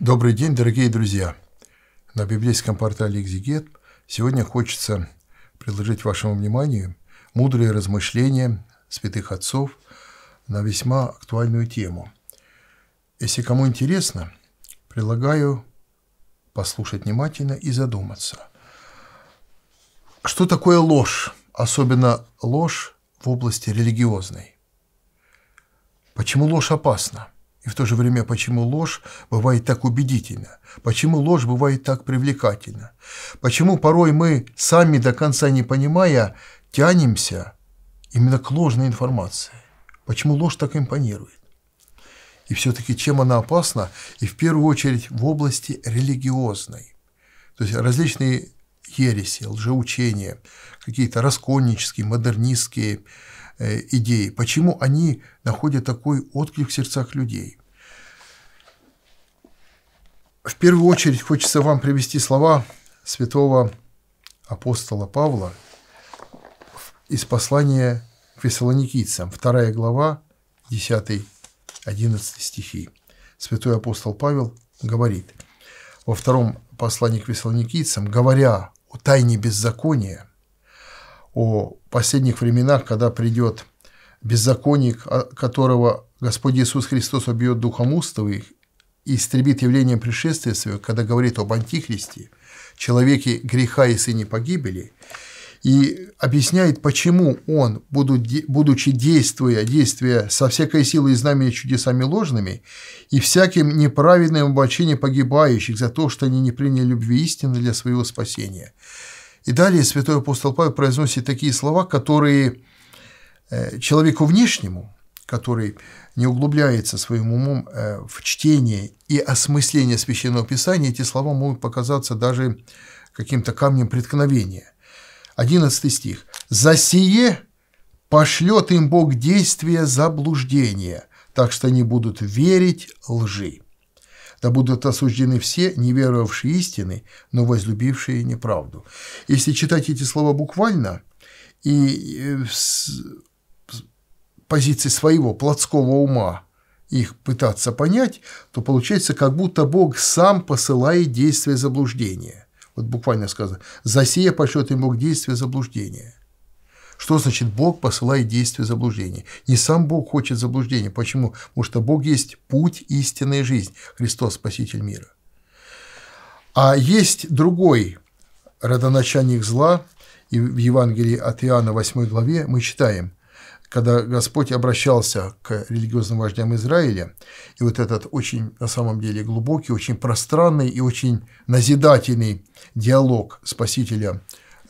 Добрый день, дорогие друзья! На библейском портале «Экзегет» сегодня хочется предложить вашему вниманию мудрые размышления святых отцов на весьма актуальную тему. Если кому интересно, предлагаю послушать внимательно и задуматься. Что такое ложь, особенно ложь в области религиозной? Почему ложь опасна? – и в то же время, почему ложь бывает так убедительна? Почему ложь бывает так привлекательна? Почему порой мы, сами до конца не понимая, тянемся именно к ложной информации? Почему ложь так импонирует? И все-таки чем она опасна? И в первую очередь в области религиозной. То есть различные ереси, лжеучения, какие-то раскольнические, модернистские, Э, идеи, почему они находят такой отклик в сердцах людей. В первую очередь хочется вам привести слова святого апостола Павла из послания к Фессалоникийцам, 2 глава, 10-11 стихи. Святой апостол Павел говорит во втором послании к Фессалоникийцам, говоря о тайне беззакония, о последних временах, когда придет беззаконник, которого Господь Иисус Христос убьет духом устовых и истребит явление пришествия своего, когда говорит об Антихристе, человеке греха и сыне погибели, и объясняет, почему он, будучи действуя, действия со всякой силой и знамени чудесами ложными, и всяким неправедным обольщением погибающих за то, что они не приняли любви истины для своего спасения – и далее святой апостол Павел произносит такие слова, которые э, человеку внешнему, который не углубляется своим умом э, в чтение и осмысление Священного Писания, эти слова могут показаться даже каким-то камнем преткновения. 11 стих. «За сие пошлет им Бог действие заблуждения, так что они будут верить лжи» да будут осуждены все, не веровавшие истины, но возлюбившие неправду». Если читать эти слова буквально и э, с позиции своего плотского ума их пытаться понять, то получается, как будто Бог сам посылает действие заблуждения. Вот буквально сказано «Засея пошлет им Бог действие заблуждения». Что значит Бог посылает действие заблуждения? Не сам Бог хочет заблуждения. Почему? Потому что Бог есть путь, истинная жизнь. Христос – Спаситель мира. А есть другой родоначальник зла, и в Евангелии от Иоанна 8 главе мы читаем, когда Господь обращался к религиозным вождям Израиля, и вот этот очень, на самом деле, глубокий, очень пространный и очень назидательный диалог Спасителя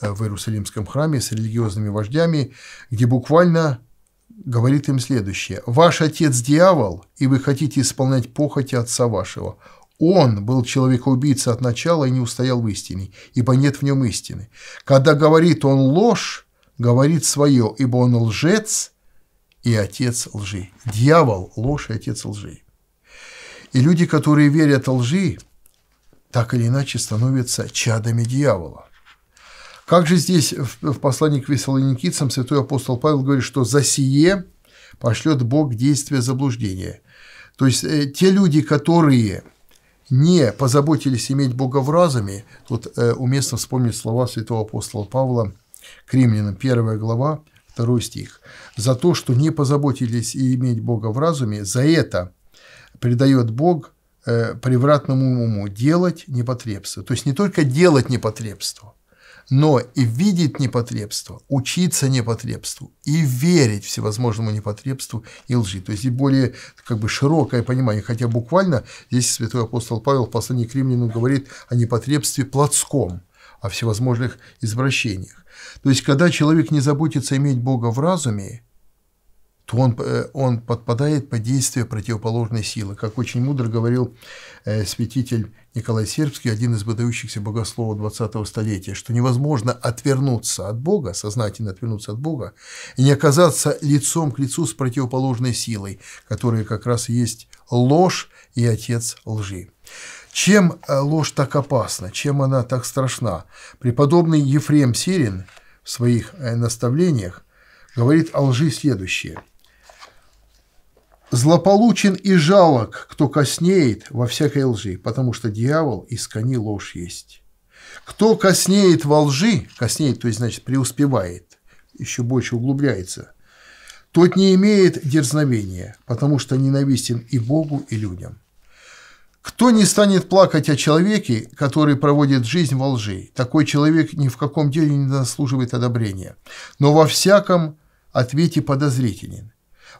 Э, в Иерусалимском храме с религиозными вождями, где буквально говорит им следующее. «Ваш отец дьявол, и вы хотите исполнять похоти отца вашего. Он был человекоубийцей от начала и не устоял в истине, ибо нет в нем истины. Когда говорит он ложь, говорит свое, ибо он лжец и отец лжи. Дьявол – ложь и отец лжи. И люди, которые верят лжи, так или иначе становятся чадами дьявола. Как же здесь в послании к Вессалоникийцам святой апостол Павел говорит, что «за сие пошлет Бог действие заблуждения». То есть э, те люди, которые не позаботились иметь Бога в разуме, тут э, уместно вспомнить слова святого апостола Павла к римлянам, 1 глава, второй стих. «За то, что не позаботились иметь Бога в разуме, за это предает Бог э, превратному уму делать непотребство». То есть не только делать непотребство, но и видеть непотребство, учиться непотребству и верить всевозможному непотребству и лжи. То есть и более как бы широкое понимание, хотя буквально здесь святой апостол Павел в послании к римлянам говорит о непотребстве плотском, о всевозможных извращениях. То есть, когда человек не заботится иметь Бога в разуме, то он, э, он подпадает под действие противоположной силы. Как очень мудро говорил э, святитель Николай Сербский, один из выдающихся богословов 20-го столетия, что невозможно отвернуться от Бога, сознательно отвернуться от Бога, и не оказаться лицом к лицу с противоположной силой, которая как раз есть ложь и отец лжи. Чем э, ложь так опасна, чем она так страшна? Преподобный Ефрем Сирин в своих наставлениях говорит о лжи следующее. Злополучен и жалок, кто коснеет во всякой лжи, потому что дьявол из кони ложь есть. Кто коснеет во лжи, коснеет, то есть, значит, преуспевает, еще больше углубляется, тот не имеет дерзновения, потому что ненавистен и Богу, и людям. Кто не станет плакать о человеке, который проводит жизнь во лжи, такой человек ни в каком деле не заслуживает одобрения, но во всяком ответе подозрительен.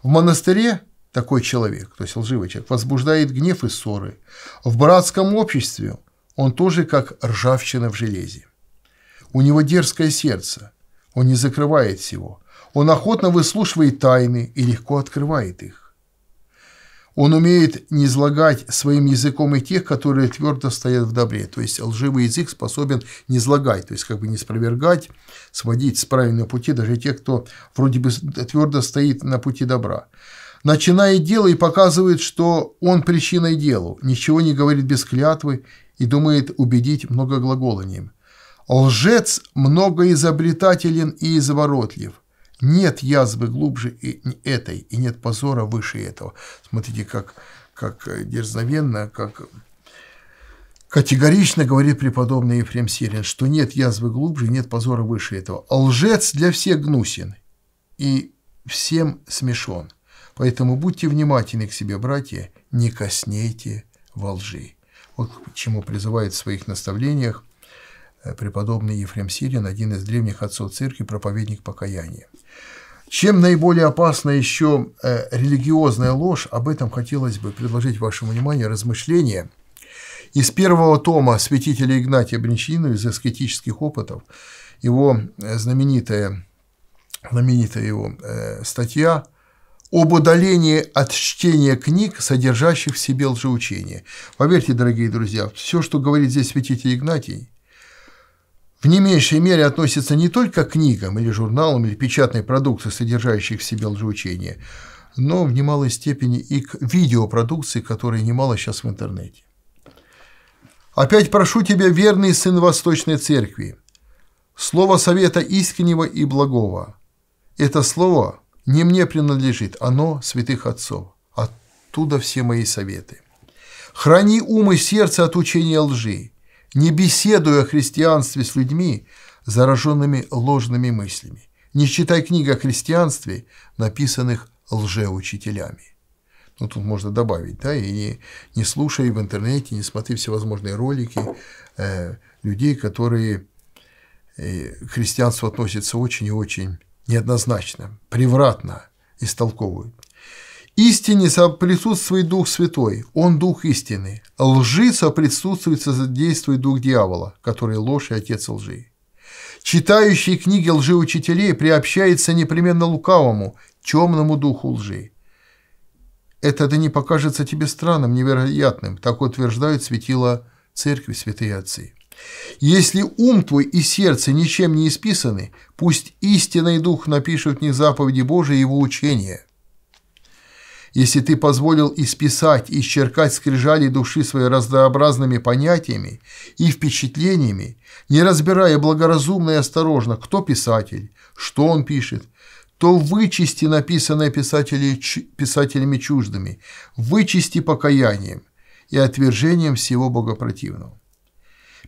В монастыре такой человек, то есть лживый человек, возбуждает гнев и ссоры. В братском обществе он тоже как ржавчина в железе. У него дерзкое сердце, он не закрывает всего. Он охотно выслушивает тайны и легко открывает их. Он умеет не излагать своим языком и тех, которые твердо стоят в добре. То есть лживый язык способен не излагать, то есть как бы не спровергать, сводить с правильного пути даже тех, кто вроде бы твердо стоит на пути добра начинает дело и показывает, что он причиной делу, ничего не говорит без клятвы и думает убедить многоглаголанием. Лжец многоизобретателен и изворотлив. Нет язвы глубже этой, и нет позора выше этого. Смотрите, как, как дерзновенно, как Категорично говорит преподобный Ефрем Сирин, что нет язвы глубже, нет позора выше этого. Лжец для всех гнусен и всем смешон. Поэтому будьте внимательны к себе, братья, не коснейте во лжи. Вот к чему призывает в своих наставлениях э, преподобный Ефрем Сирин, один из древних отцов церкви, проповедник покаяния. Чем наиболее опасна еще э, религиозная ложь, об этом хотелось бы предложить вашему вниманию размышления из первого тома святителя Игнатия Бринчина из аскетических опытов, его э, знаменитая, знаменитая его статья – об удалении от чтения книг, содержащих в себе лжеучения. Поверьте, дорогие друзья, все, что говорит здесь святитель Игнатий, в не меньшей мере относится не только к книгам или журналам или печатной продукции, содержащей в себе лжеучения, но в немалой степени и к видеопродукции, которой немало сейчас в интернете. Опять прошу тебя, верный сын Восточной Церкви, слово совета искреннего и благого. Это слово – не мне принадлежит, оно святых отцов. Оттуда все мои советы. Храни ум и сердце от учения лжи, не беседуй о христианстве с людьми, зараженными ложными мыслями. Не читай книг о христианстве, написанных лжеучителями. Ну, тут можно добавить, да, и не, не слушай в интернете, не смотри всевозможные ролики э, людей, которые э, к христианству относятся очень и очень неоднозначно, превратно истолковывают. Истине соприсутствует Дух Святой, Он – Дух истины. Лжи соприсутствует, содействует Дух дьявола, который ложь и отец лжи. Читающий книги лжеучителей приобщается непременно лукавому, темному духу лжи. Это да не покажется тебе странным, невероятным, так утверждают светила церкви святые отцы. Если ум твой и сердце ничем не исписаны, пусть истинный дух напишет не заповеди Божии и его учения. Если ты позволил исписать, исчеркать скрижали души свои разнообразными понятиями и впечатлениями, не разбирая благоразумно и осторожно, кто писатель, что он пишет, то вычисти написанное писатели, писателями чуждыми, вычисти покаянием и отвержением всего богопротивного.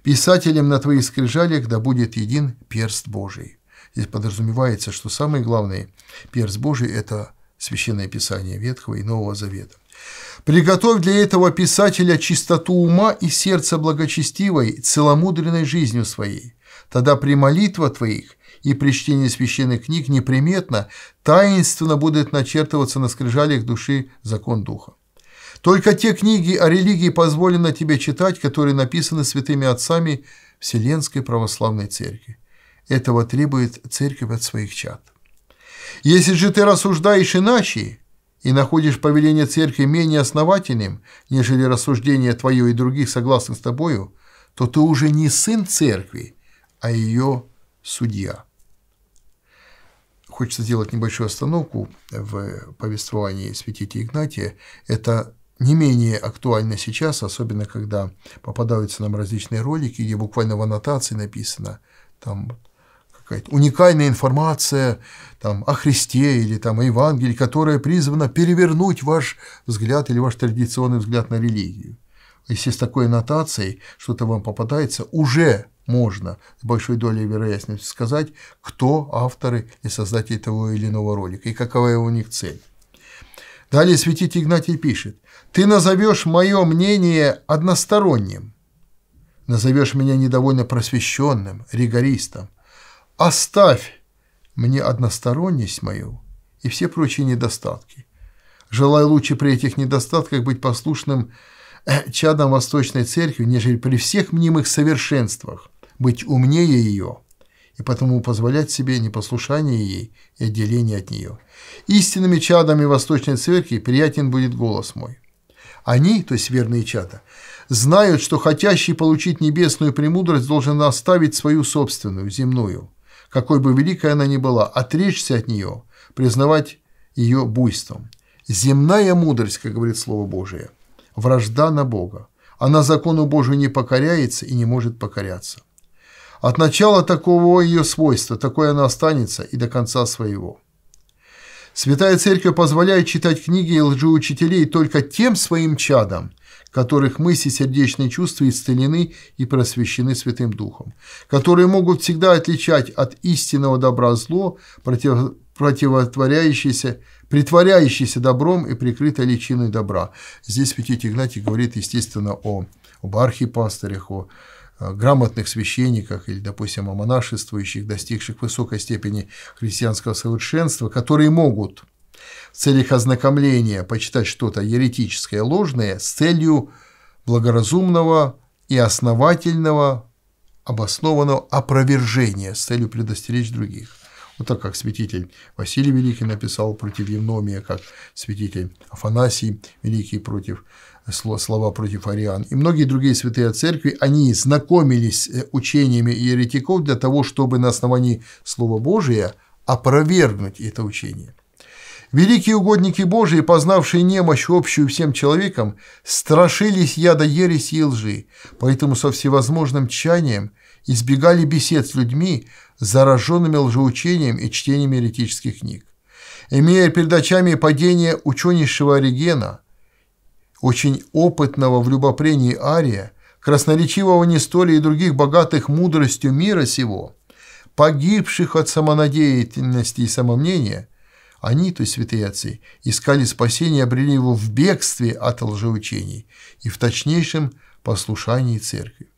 Писателем на твоих скрижалях да будет един перст Божий. Здесь подразумевается, что самый главный перст Божий – это Священное Писание Ветхого и Нового Завета. Приготовь для этого писателя чистоту ума и сердца благочестивой, целомудренной жизнью своей. Тогда при молитвах твоих и при чтении священных книг неприметно, таинственно будет начертываться на скрижалях души закон Духа. Только те книги о религии позволено тебе читать, которые написаны святыми отцами Вселенской Православной Церкви. Этого требует Церковь от своих чад. Если же ты рассуждаешь иначе и находишь повеление Церкви менее основательным, нежели рассуждение твое и других согласных с тобою, то ты уже не сын Церкви, а ее судья. Хочется сделать небольшую остановку в повествовании святителя Игнатия. Это не менее актуально сейчас, особенно когда попадаются нам различные ролики, где буквально в аннотации написано там какая-то уникальная информация там, о Христе или там, о Евангелии, которая призвана перевернуть ваш взгляд или ваш традиционный взгляд на религию. Если с такой аннотацией что-то вам попадается, уже можно с большой долей вероятности сказать, кто авторы и создатели того или иного ролика, и какова у них цель. Далее святитель Игнатий пишет, ты назовешь мое мнение односторонним. Назовешь меня недовольно просвещенным, ригористом. Оставь мне односторонность мою и все прочие недостатки. Желаю лучше при этих недостатках быть послушным э, чадом Восточной Церкви, нежели при всех мнимых совершенствах, быть умнее ее и потому позволять себе непослушание ей и отделение от нее. Истинными чадами Восточной Церкви приятен будет голос мой. Они, то есть верные чада, знают, что хотящий получить небесную премудрость должен оставить свою собственную, земную, какой бы великой она ни была, отречься от нее, признавать ее буйством. Земная мудрость, как говорит Слово Божие, вражда на Бога. Она закону Божию не покоряется и не может покоряться. От начала такого ее свойства, такой она останется и до конца своего. Святая Церковь позволяет читать книги и лжеучителей только тем своим чадам, которых мысли, сердечные чувства исцелены и просвещены Святым Духом, которые могут всегда отличать от истинного добра зло, против, противотворяющееся, притворяющееся добром и прикрытой личиной добра. Здесь святитель Игнатий говорит, естественно, о, об архипастырях, о Э, грамотных священниках или, допустим, о монашествующих, достигших высокой степени христианского совершенства, которые могут в целях ознакомления почитать что-то еретическое, ложное, с целью благоразумного и основательного, обоснованного опровержения, с целью предостеречь других. Вот так как святитель Василий Великий написал против Евномия, как святитель Афанасий Великий против слова против ариан, и многие другие святые церкви, они знакомились э, учениями еретиков для того, чтобы на основании Слова Божия опровергнуть это учение. Великие угодники Божии, познавшие немощь общую всем человекам, страшились яда ереси и лжи, поэтому со всевозможным тщанием избегали бесед с людьми, зараженными лжеучением и чтением еретических книг. Имея перед очами падение ученейшего Оригена – очень опытного в любопрении Ария, красноречивого Нестоли и других богатых мудростью мира сего, погибших от самонадеятельности и самомнения, они, то есть святые отцы, искали спасения, и обрели его в бегстве от лжеучений и в точнейшем послушании церкви.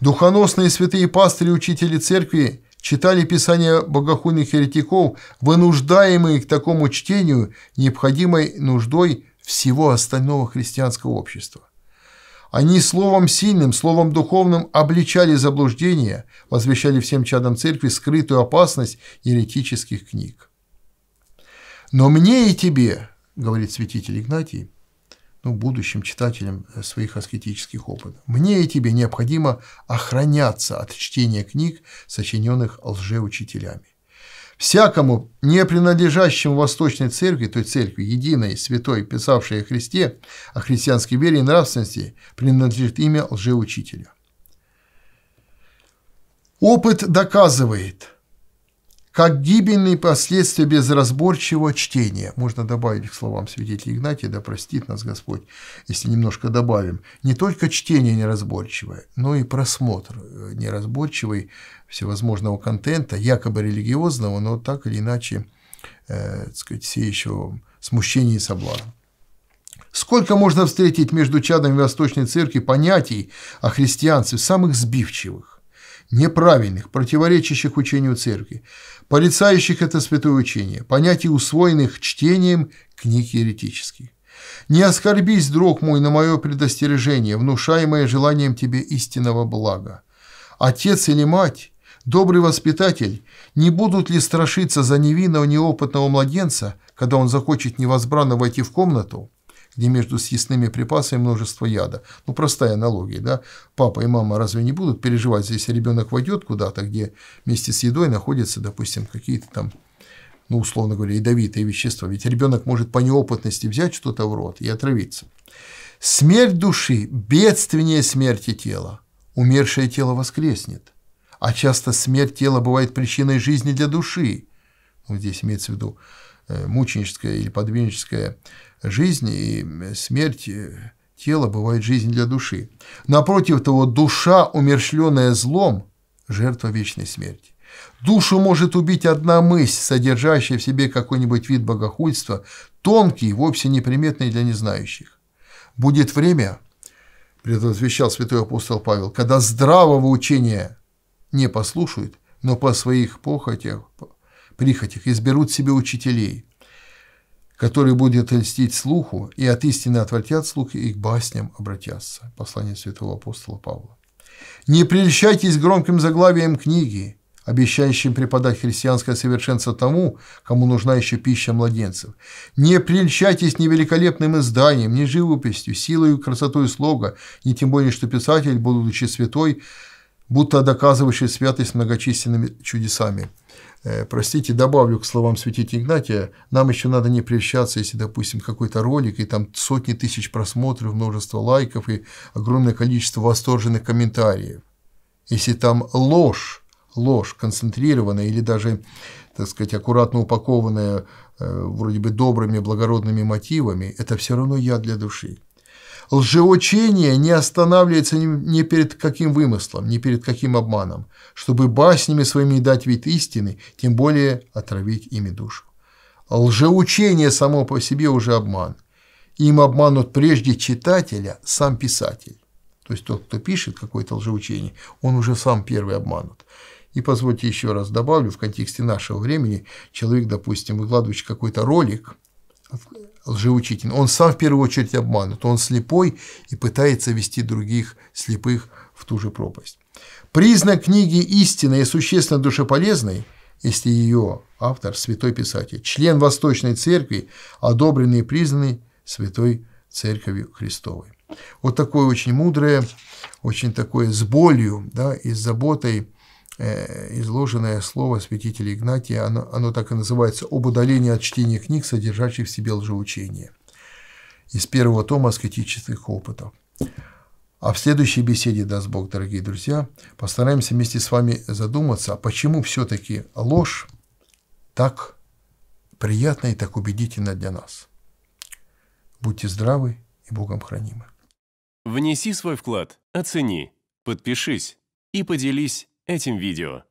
Духоносные святые пастыри и учители церкви читали писания богохульных еретиков, вынуждаемые к такому чтению необходимой нуждой всего остального христианского общества. Они словом сильным, словом духовным обличали заблуждение, возвещали всем чадам церкви скрытую опасность еретических книг. «Но мне и тебе, — говорит святитель Игнатий, ну, будущим читателям своих аскетических опытов, — мне и тебе необходимо охраняться от чтения книг, сочиненных лжеучителями всякому не принадлежащему Восточной Церкви, той Церкви единой, святой, писавшей о Христе, о христианской вере и нравственности, принадлежит имя лжеучителя. Опыт доказывает – как гибельные последствия безразборчивого чтения. Можно добавить к словам святителя Игнатия, да простит нас Господь, если немножко добавим. Не только чтение неразборчивое, но и просмотр э, неразборчивый всевозможного контента, якобы религиозного, но так или иначе, э, так сказать, все еще смущение и соблазн. Сколько можно встретить между чадами Восточной Церкви понятий о христианстве, самых сбивчивых? неправильных, противоречащих учению церкви, порицающих это святое учение, понятий, усвоенных чтением книг еретических. Не оскорбись, друг мой, на мое предостережение, внушаемое желанием тебе истинного блага. Отец или мать, добрый воспитатель, не будут ли страшиться за невинного неопытного младенца, когда он захочет невозбранно войти в комнату, где между съестными припасами множество яда. Ну, простая аналогия, да? Папа и мама разве не будут переживать, если ребенок войдет куда-то, где вместе с едой находятся, допустим, какие-то там ну, условно говоря, ядовитые вещества. Ведь ребенок может по неопытности взять что-то в рот и отравиться. Смерть души – бедственнее смерти тела. Умершее тело воскреснет. А часто смерть тела бывает причиной жизни для души. Вот ну, здесь имеется в виду э, мученическое или подвижническая жизнь и смерть тела бывает жизнь для души. Напротив того, душа, умершленная злом, жертва вечной смерти. Душу может убить одна мысль, содержащая в себе какой-нибудь вид богохульства, тонкий, вовсе неприметный для незнающих. «Будет время», – предотвещал святой апостол Павел, – «когда здравого учения не послушают, но по своих похотях, прихотях изберут себе учителей, который будет льстить слуху, и от истины отвратят слухи и к басням обратятся». Послание святого апостола Павла. «Не прельщайтесь громким заглавием книги, обещающим преподать христианское совершенство тому, кому нужна еще пища младенцев. Не прельщайтесь ни великолепным изданием, ни живописью, силой и красотой слога, ни тем более, что писатель, будучи святой, будто доказывающий святость многочисленными чудесами. Э, простите, добавлю к словам святителя Игнатия, нам еще надо не прельщаться, если, допустим, какой-то ролик, и там сотни тысяч просмотров, множество лайков и огромное количество восторженных комментариев. Если там ложь, ложь концентрированная или даже, так сказать, аккуратно упакованная э, вроде бы добрыми, благородными мотивами, это все равно я для души. Лжеучение не останавливается ни, перед каким вымыслом, ни перед каким обманом, чтобы баснями своими дать вид истины, тем более отравить ими душу. Лжеучение само по себе уже обман. Им обманут прежде читателя сам писатель. То есть тот, кто пишет какое-то лжеучение, он уже сам первый обманут. И позвольте еще раз добавлю, в контексте нашего времени человек, допустим, выкладывающий какой-то ролик, лжеучитель. Он сам в первую очередь обманут, он слепой и пытается вести других слепых в ту же пропасть. Признак книги истинной и существенно душеполезной, если ее автор – святой писатель, член Восточной Церкви, одобренный и признанный Святой Церковью Христовой. Вот такое очень мудрое, очень такое с болью да, и с заботой – Э, изложенное слово святителя Игнатия, оно, оно так и называется «Об удалении от чтения книг, содержащих в себе лжеучение» из первого тома аскетических опытов. А в следующей беседе, даст Бог, дорогие друзья, постараемся вместе с вами задуматься, почему все-таки ложь так приятна и так убедительна для нас. Будьте здравы и Богом хранимы. Внеси свой вклад, оцени, подпишись и поделись этим видео.